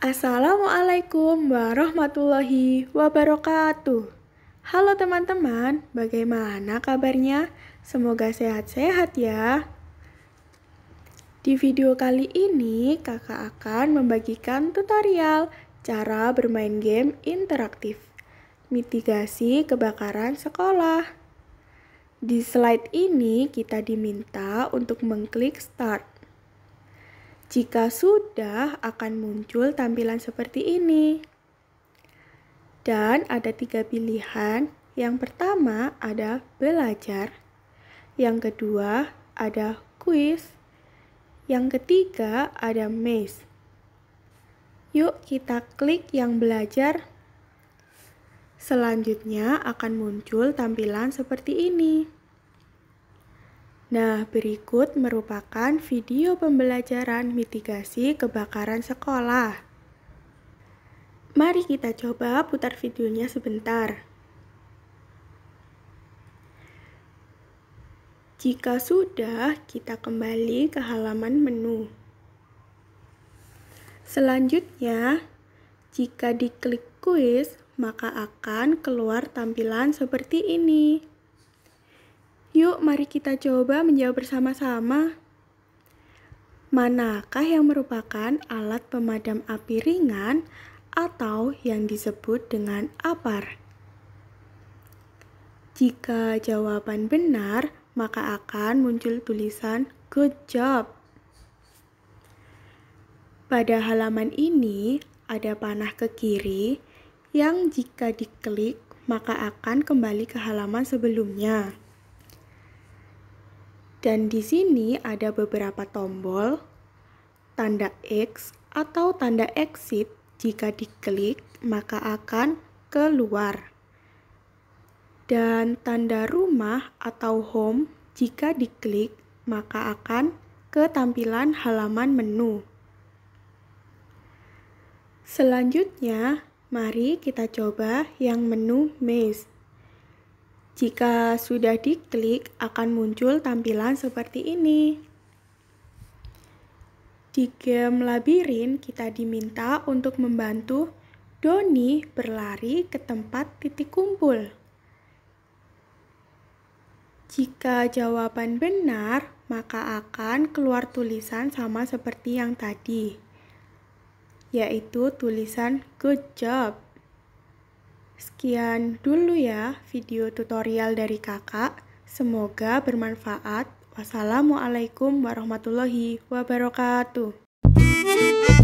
Assalamualaikum warahmatullahi wabarakatuh. Halo teman-teman, bagaimana kabarnya? Semoga sehat-sehat ya. Di video kali ini, kakak akan membagikan tutorial cara bermain game interaktif, mitigasi kebakaran sekolah. Di slide ini, kita diminta untuk mengklik start jika sudah, akan muncul tampilan seperti ini. Dan ada tiga pilihan. Yang pertama ada belajar. Yang kedua ada quiz. Yang ketiga ada maze. Yuk kita klik yang belajar. Selanjutnya akan muncul tampilan seperti ini. Nah, berikut merupakan video pembelajaran mitigasi kebakaran sekolah. Mari kita coba putar videonya sebentar. Jika sudah, kita kembali ke halaman menu. Selanjutnya, jika diklik kuis, maka akan keluar tampilan seperti ini. Yuk, mari kita coba menjawab bersama-sama. Manakah yang merupakan alat pemadam api ringan atau yang disebut dengan APAR? Jika jawaban benar, maka akan muncul tulisan "Good job". Pada halaman ini ada panah ke kiri yang jika diklik maka akan kembali ke halaman sebelumnya. Dan di sini ada beberapa tombol tanda X atau tanda exit jika diklik maka akan keluar. Dan tanda rumah atau home jika diklik maka akan ke tampilan halaman menu. Selanjutnya, mari kita coba yang menu Maze. Jika sudah diklik, akan muncul tampilan seperti ini. Di game labirin, kita diminta untuk membantu Doni berlari ke tempat titik kumpul. Jika jawaban benar, maka akan keluar tulisan sama seperti yang tadi, yaitu tulisan "Good job". Sekian dulu ya video tutorial dari kakak. Semoga bermanfaat. Wassalamualaikum warahmatullahi wabarakatuh.